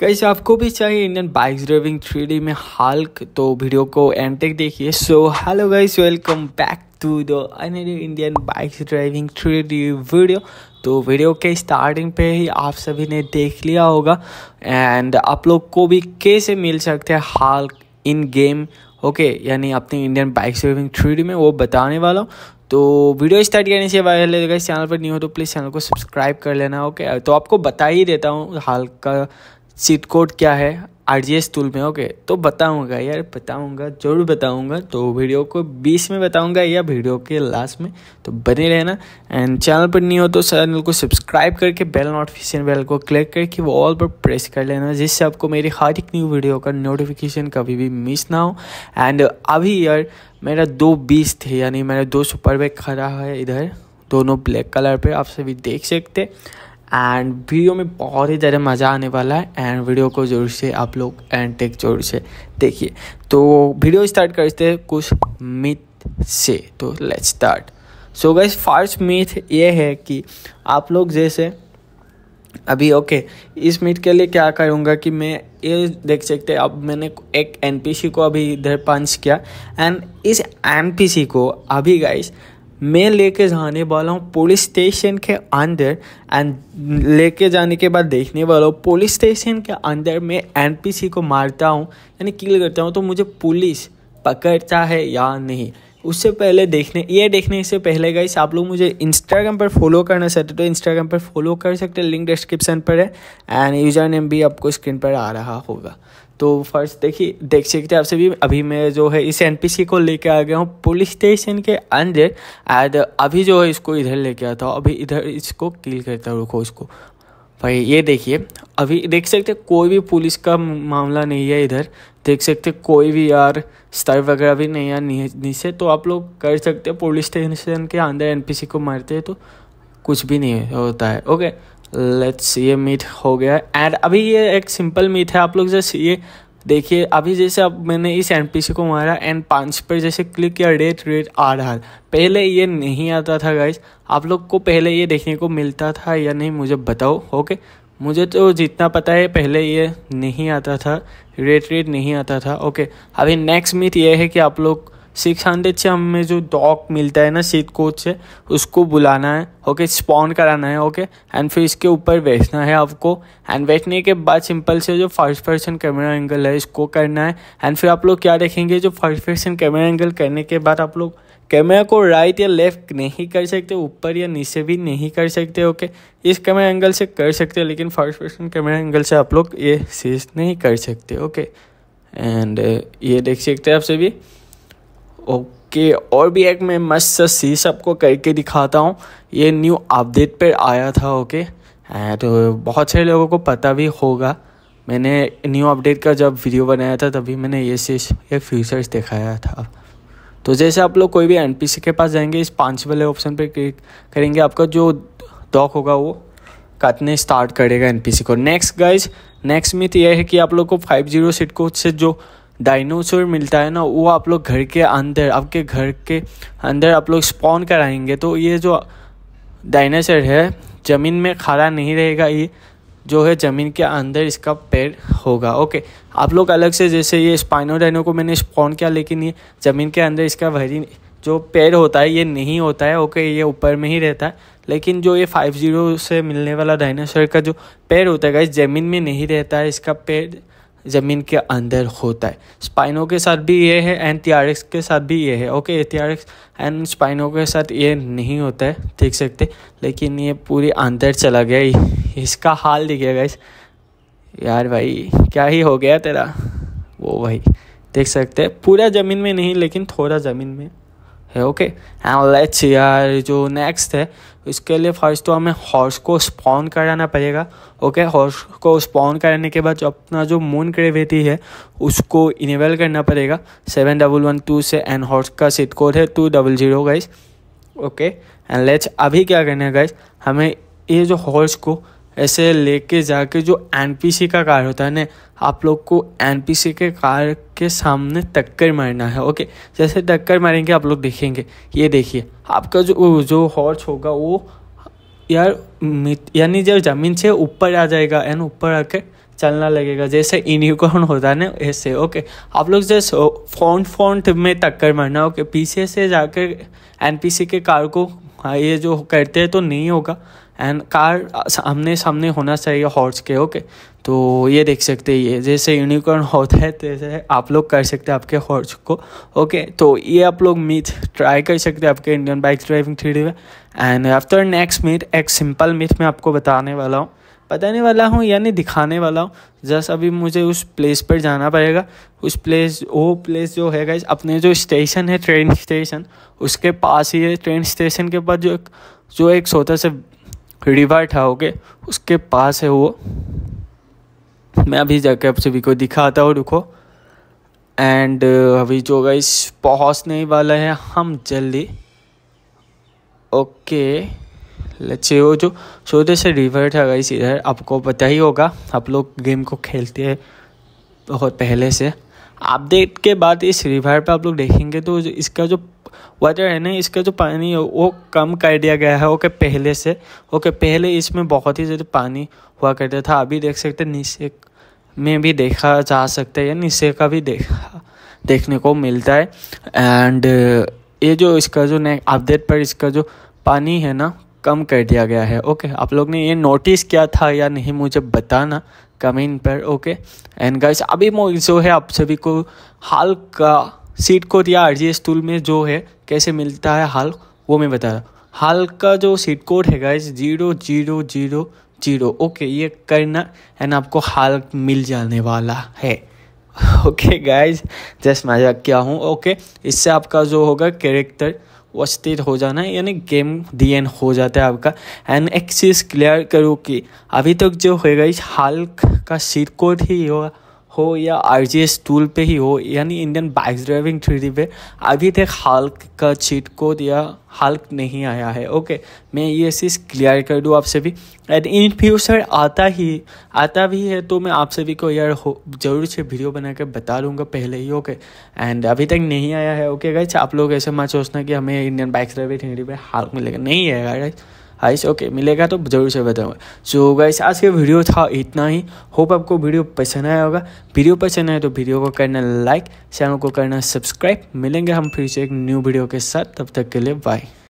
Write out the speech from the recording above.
कैसे आपको भी चाहिए इंडियन बाइक्स ड्राइविंग थ्री में हाल्क तो वीडियो को एंड तक देखिए so hello guys welcome back to the Indian bikes driving three video तो वीडियो के स्टार्टिंग पे ही आप सभी ने देख लिया होगा एंड आप लोग को भी कैसे मिल सकते हैं हाल इन गेम ओके यानी अपने इंडियन बाइक्स ड्राइविंग थ्री में वो बताने वाला हूँ तो वीडियो स्टार्ट करने से पहले अगर चैनल पर नहीं हो तो प्लीज़ चैनल को सब्सक्राइब कर लेना ओके तो आपको बता ही देता हूँ हाल का सीट कोड क्या है आर जी एस टूल में ओके तो बताऊंगा यार बताऊंगा जरूर बताऊंगा तो वीडियो को बीस में बताऊंगा या वीडियो के लास्ट में तो बने रहना एंड चैनल पर नहीं हो तो चैनल को सब्सक्राइब करके बेल नोटिफिकेशन बेल को क्लिक करके वो ऑल पर प्रेस कर लेना जिससे आपको मेरी हर एक न्यू वीडियो का नोटिफिकेशन कभी भी मिस ना हो एंड अभी यार मेरा दो बीस थे यानी मेरा दो सुपर बैग खड़ा है इधर दोनों ब्लैक कलर पर आप सभी देख सकते एंड वीडियो में बहुत ही ज़्यादा मज़ा आने वाला है एंड वीडियो को ज़रूर से आप लोग एंड टेक जोर से देखिए तो वीडियो स्टार्ट करते हैं कुछ मिथ से तो let's start so guys first myth ये है कि आप लोग जैसे अभी ओके इस मिथ के लिए क्या करूँगा कि मैं ये देख सकते अब मैंने एक एनपीसी को अभी इधर पंच किया एंड इस एनपीसी को अभी गाइस मैं लेके जाने वाला हूँ पुलिस स्टेशन के अंदर एंड लेके जाने के बाद देखने वाला हूँ पुलिस स्टेशन के अंदर मैं एनपीसी को मारता हूँ यानी किल करता हूँ तो मुझे पुलिस पकड़ता है या नहीं उससे पहले देखने ये देखने से पहले गाइस आप लोग मुझे इंस्टाग्राम पर फॉलो करना चाहते तो इंस्टाग्राम पर फॉलो कर सकते हैं लिंक डिस्क्रिप्शन पर है एंड यूज़र नेम भी आपको स्क्रीन पर आ रहा होगा तो फर्स्ट देखिए देख सकते हैं आपसे भी अभी मैं जो है इस एनपीसी को लेके आ गया हूँ पुलिस स्टेशन के अंदर एंड अभी जो है इसको इधर लेके आता हूँ अभी इधर इसको किल करता हूँ रुको इसको भाई ये देखिए अभी देख सकते कोई भी पुलिस का मामला नहीं है इधर देख सकते कोई भी यार स्तर वगैरह भी नहीं है नीचे तो आप लोग कर सकते पुलिस स्टेशन के अंदर एनपीसी को मारते हैं तो कुछ भी नहीं होता है ओके लेट्स ये मीट हो गया एंड अभी ये एक सिंपल मीट है आप लोग जैसे ये देखिए अभी जैसे अब मैंने इस एन को मारा एंड पाँच पर जैसे क्लिक किया रेट रेट आ रहा पहले ये नहीं आता था गाइज आप लोग को पहले ये देखने को मिलता था या नहीं मुझे बताओ ओके मुझे तो जितना पता है पहले ये नहीं आता था रेट रेट नहीं आता था ओके अभी नेक्स्ट मीट ये है कि आप लोग सिक्स हंड्रेड से हमें जो डॉग मिलता है ना सीट कोच से उसको बुलाना है ओके स्पॉन कराना है ओके एंड फिर इसके ऊपर बैठना है आपको एंड बैठने के बाद सिंपल से जो फर्स्ट पर्सन कैमरा एंगल है इसको करना है एंड फिर आप लोग क्या देखेंगे जो फर्स्ट पर्सन कैमरा एंगल करने के बाद आप लोग कैमरा को राइट या लेफ्ट नहीं कर सकते ऊपर या नीचे भी नहीं कर सकते ओके इस कैमरा एंगल से कर सकते लेकिन फर्स्ट पर्सन कैमरा एंगल से आप लोग ये चीज़ नहीं कर सकते ओके एंड ये देख सकते हैं आप सभी ओके और भी एक मैं मस्त सी सबको करके दिखाता हूँ ये न्यू अपडेट पर आया था ओके हाँ, तो बहुत सारे लोगों को पता भी होगा मैंने न्यू अपडेट का जब वीडियो बनाया था तभी मैंने ये सी ये फीचर्स दिखाया था तो जैसे आप लोग कोई भी एन के पास जाएंगे इस पाँच वाले ऑप्शन पर क्लिक करेंगे आपका जो डॉक होगा वो काटने स्टार्ट करेगा एन को नेक्स्ट गाइज नेक्स्ट मिथ यह है कि आप लोग को फाइव जीरो सीट को से जो डायनोसोर मिलता है ना वो आप लोग घर के अंदर आपके घर के अंदर आप लोग स्पॉन कराएंगे तो ये जो डायनासोर है ज़मीन में खड़ा नहीं रहेगा ये जो है ज़मीन के अंदर इसका पैर होगा ओके आप लोग अलग से जैसे ये स्पाइनो डाइनो को मैंने स्पॉन किया लेकिन ये ज़मीन के अंदर इसका वहरी जो पैर होता है ये नहीं होता है ओके ये ऊपर में ही रहता है लेकिन जो ये फाइव जीरो से मिलने वाला डायनासोर का जो पैर होता है इस ज़मीन में नहीं रहता है इसका पैर ज़मीन के अंदर होता है स्पाइनों के साथ भी ये है एंड टीआरएक्स के साथ भी ये है ओके टीआरएक्स एंड स्पाइनों के साथ ये नहीं होता है देख सकते लेकिन ये पूरी अंदर चला गया इसका हाल दिखे गए यार भाई क्या ही हो गया तेरा वो भाई देख सकते हैं पूरा ज़मीन में नहीं लेकिन थोड़ा ज़मीन में है ओके एंड लेट्स यार जो नेक्स्ट है इसके लिए फर्स्ट तो हमें हॉर्स को स्पॉन कराना पड़ेगा ओके हॉर्स को स्पॉन कराने के बाद जो अपना जो मून क्रेविटी है उसको इनेबल करना पड़ेगा सेवन डबल वन टू से एंड हॉर्स का सीट कोड है two double zero guys okay and let's अभी क्या करना है गाइस हमें ये जो हॉर्स को ऐसे लेके जाके जो एन का कार होता है ना आप लोग को एन के कार के सामने टक्कर मारना है ओके जैसे टक्कर मारेंगे आप लोग देखेंगे ये देखिए आपका जो जो हॉर्च होगा वो यार यानी जब ज़मीन से ऊपर आ जाएगा एंड ऊपर आके चलना लगेगा जैसे इनिकॉर्न होता है ना ऐसे ओके आप लोग जैसे फ्रंट फ्रंट में टक्कर मारना ओके पीछे से जाकर एन के कार को हाँ, ये जो करते हैं तो नहीं होगा एंड कार आमने सामने होना चाहिए हॉर्स के ओके तो ये देख सकते हैं ये जैसे यूनिकॉर्न होता है तैसे आप लोग कर सकते हैं आपके हॉर्स को ओके तो ये आप लोग मीथ ट्राई कर सकते हैं आपके इंडियन बाइक ड्राइविंग थ्री में एंड आफ्टर नेक्स्ट मीथ एक सिंपल मिथ मैं आपको बताने वाला हूँ बताने वाला हूँ यानी दिखाने वाला हूँ जस्ट अभी मुझे उस प्लेस पर जाना पड़ेगा उस प्लेस वो प्लेस जो है गाइज अपने जो स्टेशन है ट्रेन स्टेशन उसके पास ही है ट्रेन स्टेशन के पास जो एक जो एक छोटा सा रिवर ठाओगे उसके पास है वो मैं अभी जाके आप सभी को दिखाता हूँ रुको एंड uh, अभी जो गाइस पहुँचने वाला है हम जल्दी ओके लच्छे वो जो छोटे से रिवर था गाइस इधर आपको पता ही होगा आप लोग गेम को खेलते हैं बहुत पहले से अपडेट के बाद इस रिवर पर आप लोग देखेंगे तो इसका जो वाटर है ना इसका जो पानी है वो कम कर दिया गया है ओके पहले से ओके पहले इसमें बहुत ही ज़्यादा पानी हुआ करता था अभी देख सकते नीचे में भी देखा जा सकता है या नीचे का भी देखा देखने को मिलता है एंड ये जो इसका जो ने अपडेट पर इसका जो पानी है ना कम कर दिया गया है ओके आप लोग ने ये नोटिस किया था या नहीं मुझे बताना इन पर ओके एंड गाइस अभी मैं जो है आप सभी को हाल का सीट कोड या आर जी में जो है कैसे मिलता है हाल वो मैं बता रहा हूँ हाल का जो सीट कोड है guys zero zero zero zero okay ये करना एंड आपको हाल मिल जाने वाला है ओके गाइस जस्ट मजाक क्या हूँ ओके इससे आपका जो होगा कैरेक्टर वो स्थिर हो जाना है यानी गेम दी एंड हो जाता है आपका एंड एक चीज़ क्लियर करूँ कि अभी तक तो जो होगा इस हाल का सिर कोड ही होगा हो या आर जी एस टूल पर ही हो यानी इंडियन बाइक ड्राइविंग थ्री पे अभी तक हाल का चीट कोड या हाल नहीं आया है ओके मैं ये चीज़ क्लियर कर दूँ आपसे भी एंड इन फ्यूचर आता ही आता भी है तो मैं आप सभी को यार हो जरूर से वीडियो बना कर बता लूँगा पहले ही ओके एंड अभी तक नहीं आया है ओके गाइज आप लोग ऐसे मत सोचना कि हमें इंडियन बाइक ड्राइविंग थ्री पे हाल्क मिलेगा नहीं है गाइज हाइस ओके मिलेगा तो ज़रूर से बताऊँगा सो गाइस आज का वीडियो था इतना ही होप आपको वीडियो पसंद आया होगा वीडियो पसंद आए तो वीडियो को करना लाइक चैनल को करना सब्सक्राइब मिलेंगे हम फिर से एक न्यू वीडियो के साथ तब तक के लिए बाय